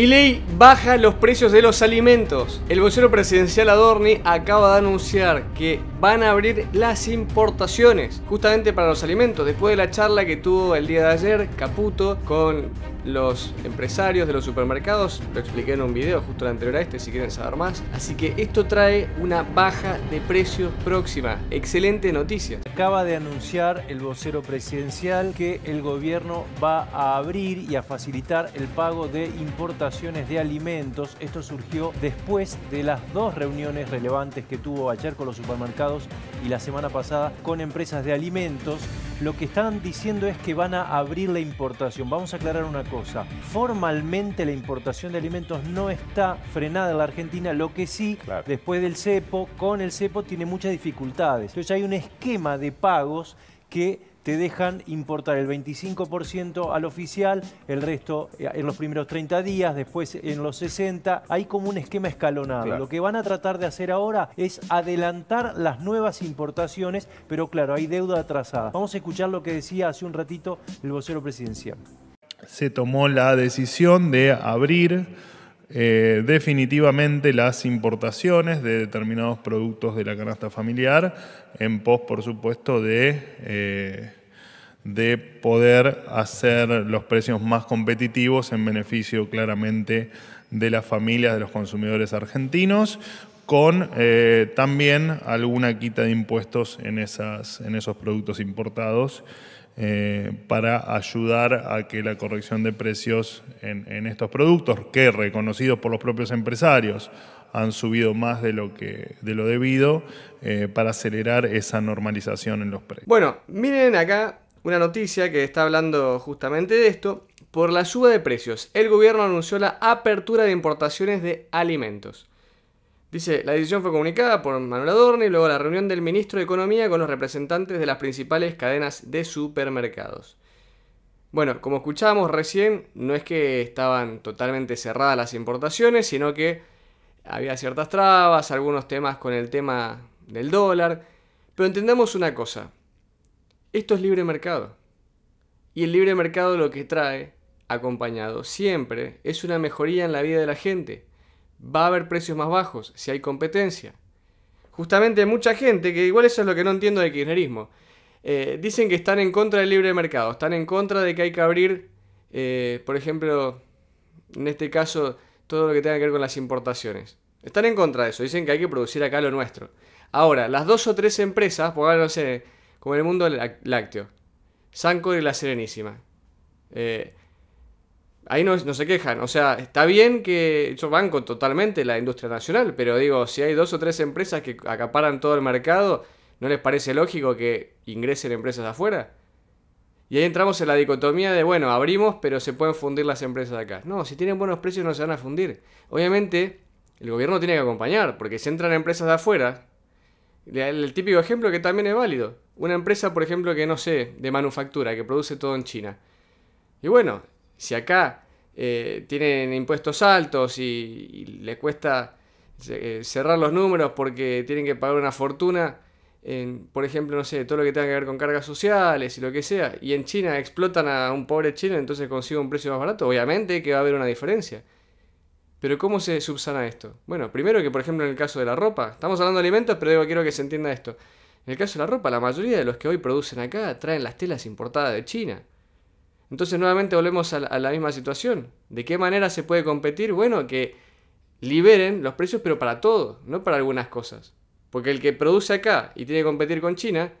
LEY baja los precios de los alimentos. El vocero presidencial Adorni acaba de anunciar que van a abrir las importaciones justamente para los alimentos. Después de la charla que tuvo el día de ayer Caputo con los empresarios de los supermercados. Lo expliqué en un video justo anterior a este si quieren saber más. Así que esto trae una baja de precios próxima. Excelente noticia. Acaba de anunciar el vocero presidencial que el gobierno va a abrir y a facilitar el pago de importaciones de alimentos. Esto surgió después de las dos reuniones relevantes que tuvo ayer con los supermercados y la semana pasada con empresas de alimentos lo que están diciendo es que van a abrir la importación. Vamos a aclarar una cosa. Formalmente la importación de alimentos no está frenada en la Argentina, lo que sí, después del CEPO, con el CEPO tiene muchas dificultades. Entonces hay un esquema de pagos que te dejan importar el 25% al oficial, el resto eh, en los primeros 30 días, después en los 60. Hay como un esquema escalonado. Lo que van a tratar de hacer ahora es adelantar las nuevas importaciones, pero claro, hay deuda atrasada. Vamos a escuchar lo que decía hace un ratito el vocero presidencial. Se tomó la decisión de abrir eh, definitivamente las importaciones de determinados productos de la canasta familiar, en pos, por supuesto, eh, de, poder hacer los precios más competitivos en beneficio claramente de las familias, de los consumidores argentinos, con eh, también alguna quita de impuestos en esos productos importados eh, para ayudar a que la corrección de precios en, estos productos, que reconocidos por los propios empresarios han subido más de lo, que, de lo debido, eh, para acelerar esa normalización en los precios. Bueno, miren acá una noticia que está hablando justamente de esto. Por la suba de precios, el gobierno anunció la apertura de importaciones de alimentos. Dice, la decisión fue comunicada por Manuel y luego la reunión del ministro de Economía con los representantes de las principales cadenas de supermercados. Bueno, como escuchábamos recién, no es que estaban totalmente cerradas las importaciones, sino que había ciertas trabas, algunos temas con el tema del dólar. Pero entendamos una cosa, esto es libre mercado. Y el libre mercado lo que trae, acompañado siempre, es una mejoría en la vida de la gente va a haber precios más bajos si hay competencia. Justamente mucha gente, que igual eso es lo que no entiendo de kirchnerismo, eh, dicen que están en contra del libre mercado, están en contra de que hay que abrir, eh, por ejemplo, en este caso, todo lo que tenga que ver con las importaciones. Están en contra de eso, dicen que hay que producir acá lo nuestro. Ahora, las dos o tres empresas, por no sé, como en el mundo lácteo, Sancor y la Serenísima, eh, Ahí no, se quejan. O sea, está bien que yo banco totalmente la industria nacional, pero digo, si hay dos o tres empresas que acaparan todo el mercado, ¿no les parece lógico que ingresen empresas afuera? Y ahí entramos en la dicotomía de, bueno, abrimos, pero se pueden fundir las empresas de acá. No, si tienen buenos precios no se van a fundir. Obviamente, el gobierno tiene que acompañar, porque si entran empresas de afuera, el típico ejemplo que también es válido. Una empresa, por ejemplo, que no sé, de manufactura, que produce todo en China. Y bueno, si acá eh, tienen impuestos altos y, les le cuesta eh, cerrar los números porque tienen que pagar una fortuna, en, por ejemplo, no sé, todo lo que tenga que ver con cargas sociales y lo que sea, y en China explotan a un pobre chino, entonces consigue un precio más barato, obviamente que va a haber una diferencia. Pero ¿cómo se subsana esto? Bueno, primero que por ejemplo en el caso de la ropa, estamos hablando de alimentos, pero digo, quiero que se entienda esto. En el caso de la ropa, la mayoría de los que hoy producen acá traen las telas importadas de China. Entonces nuevamente volvemos a la, misma situación. ¿De qué manera se puede competir? Bueno, que liberen los precios, pero para todo, no para algunas cosas. Porque el que produce acá y tiene que competir con China,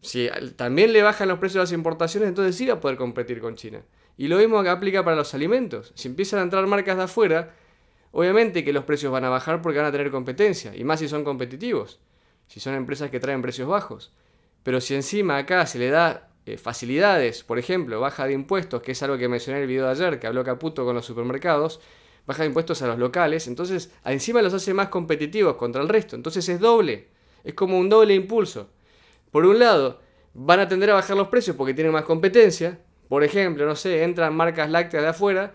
si también le bajan los precios a las importaciones, entonces sí va a poder competir con China. Y lo mismo que aplica para los alimentos. Si empiezan a entrar marcas de afuera, obviamente que los precios van a bajar porque van a tener competencia, y más si son competitivos, si son empresas que traen precios bajos. Pero si encima acá se le da eh, facilidades, por ejemplo, baja de impuestos, que es algo que mencioné en el video de ayer, que habló Caputo con los supermercados, baja de impuestos a los locales, entonces encima los hace más competitivos contra el resto, entonces es doble, es como un doble impulso. Por un lado, van a tender a bajar los precios porque tienen más competencia, por ejemplo, no sé, entran marcas lácteas de afuera,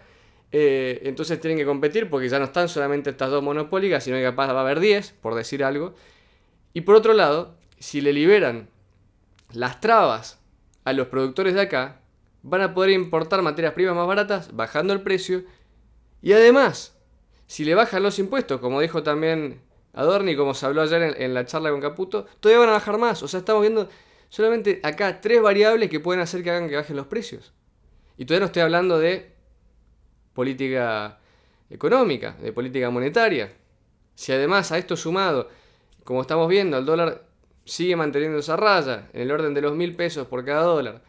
eh, entonces tienen que competir porque ya no están solamente estas dos monopólicas, sino que capaz va a haber 10, por decir algo. Y por otro lado, si le liberan las trabas a los productores de acá van a poder importar materias primas más baratas, bajando el precio. Y además, si le bajan los impuestos, como dijo también Adorni, como se habló ayer en, la charla con Caputo, todavía van a bajar más. O sea, estamos viendo solamente acá tres variables que pueden hacer que hagan que bajen los precios. Y todavía no estoy hablando de política económica, de política monetaria. Si además a esto sumado, como estamos viendo, el dólar sigue manteniendo esa raya, en el orden de los mil pesos por cada dólar,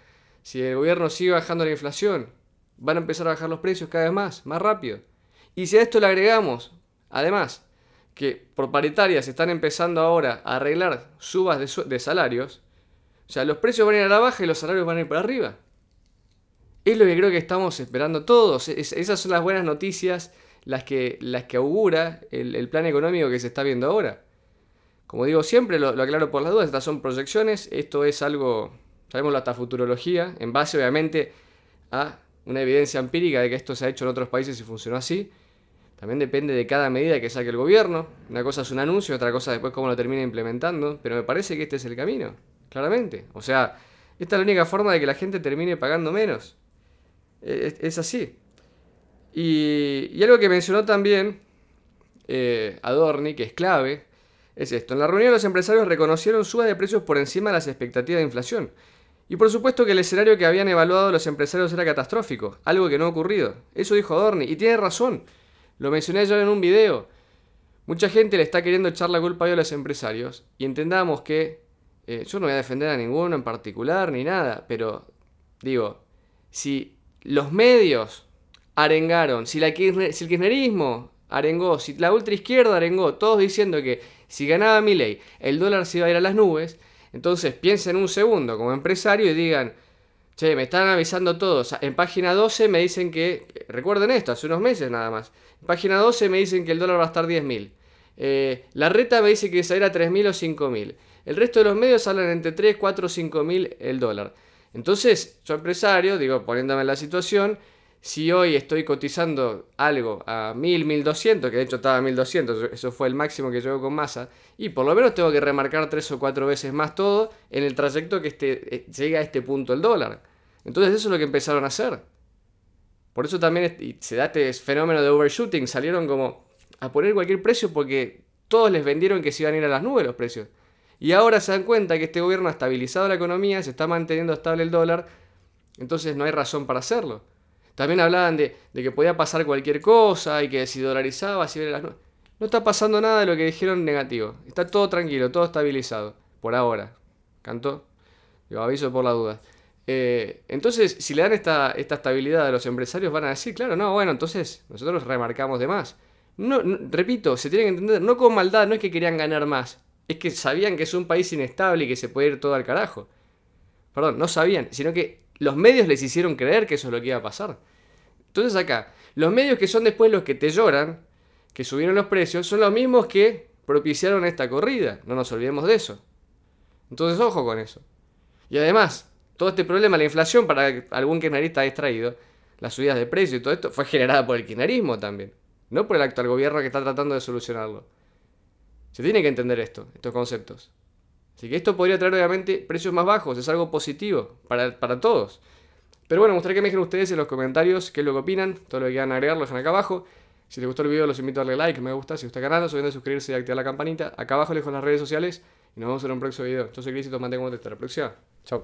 si el gobierno sigue bajando la inflación, van a empezar a bajar los precios cada vez más, más rápido. Y si a esto le agregamos, además, que por se están empezando ahora a arreglar subas de, salarios, o sea, los precios van a ir a la baja y los salarios van a ir para arriba. Es lo que creo que estamos esperando todos. esas son las buenas noticias, las que, las que augura el plan económico que se está viendo ahora. Como digo siempre, lo, aclaro por las dudas, estas son proyecciones, esto es algo, sabemos hasta futurología, en base obviamente a una evidencia empírica de que esto se ha hecho en otros países y funcionó así. También depende de cada medida que saque el gobierno. Una cosa es un anuncio, otra cosa después cómo lo termina implementando, pero me parece que este es el camino, claramente. O sea, esta es la única forma de que la gente termine pagando menos. E, e, es, así. Y, algo que mencionó también eh, Adorni, que es clave, es esto. En la reunión los empresarios reconocieron subas de precios por encima de las expectativas de inflación. Y por supuesto que el escenario que habían evaluado los empresarios era catastrófico, algo que no ha ocurrido. Eso dijo Adorni, y tiene razón. Lo mencioné ayer en un video. Mucha gente le está queriendo echar la culpa a los empresarios, y entendamos que eh, yo no voy a defender a ninguno en particular ni nada, pero digo, si los medios arengaron, si, si el kirchnerismo arengó, si la ultraizquierda arengó, todos diciendo que si ganaba mi ley, el dólar se iba a ir a las nubes. Entonces piensen un segundo como empresario y digan, che, me están avisando todos. En página 12 me dicen que, recuerden esto, hace unos meses nada más. En página 12 me dicen que el dólar va a estar 10.000. Eh, la reta me dice que va a ir a 3.000 o 5.000. El resto de los medios hablan entre 3, 4, 5.000 el dólar. Entonces, yo empresario, digo, poniéndome en la situación, si hoy estoy cotizando algo a 1000, 1200, que de hecho estaba a 1200, eso fue el máximo que llegó con masa, y por lo menos tengo que remarcar tres o cuatro veces más todo en el trayecto que este, eh, llega a este punto el dólar. Entonces eso es lo que empezaron a hacer. Por eso también se da este fenómeno de overshooting, salieron como a poner cualquier precio porque todos les vendieron que se iban a ir a las nubes los precios. Y ahora se dan cuenta que este gobierno ha estabilizado la economía, se está manteniendo estable el dólar, entonces no hay razón para hacerlo. También hablaban de, que podía pasar cualquier cosa y que si dolarizaba, si las no... está pasando nada de lo que dijeron negativo. Está todo tranquilo, todo estabilizado. Por ahora. ¿Cantó? Yo aviso por la duda. Eh, entonces, si le dan esta, estabilidad a los empresarios, van a decir, claro, no, bueno, entonces nosotros remarcamos de más. repito, se tienen que entender, no con maldad, no es que querían ganar más, es que sabían que es un país inestable y que se puede ir todo al carajo. Perdón, no sabían, sino que los medios les hicieron creer que eso es lo que iba a pasar. Entonces acá, los medios que son después los que te lloran, que subieron los precios, son los mismos que propiciaron esta corrida. No nos olvidemos de eso. Entonces ojo con eso. Y además, todo este problema, la inflación, para algún kirchnerista extraído, las subidas de precio y todo esto, fue generada por el kirchnerismo también. No por el actual gobierno que está tratando de solucionarlo. Se tiene que entender esto, estos conceptos. Así que esto podría traer obviamente precios más bajos, es algo positivo para, todos. Pero bueno, me gustaría que me dejen ustedes en los comentarios qué es lo que opinan, todo lo que quieran agregar lo dejan acá abajo. Si te gustó el video los invito a darle like, me gusta, si gusta el canal, no de suscribirse y activar la campanita. Acá abajo les dejo las redes sociales y nos vemos en un próximo video. Yo soy Cris y te mantengo hasta la próxima. Chao.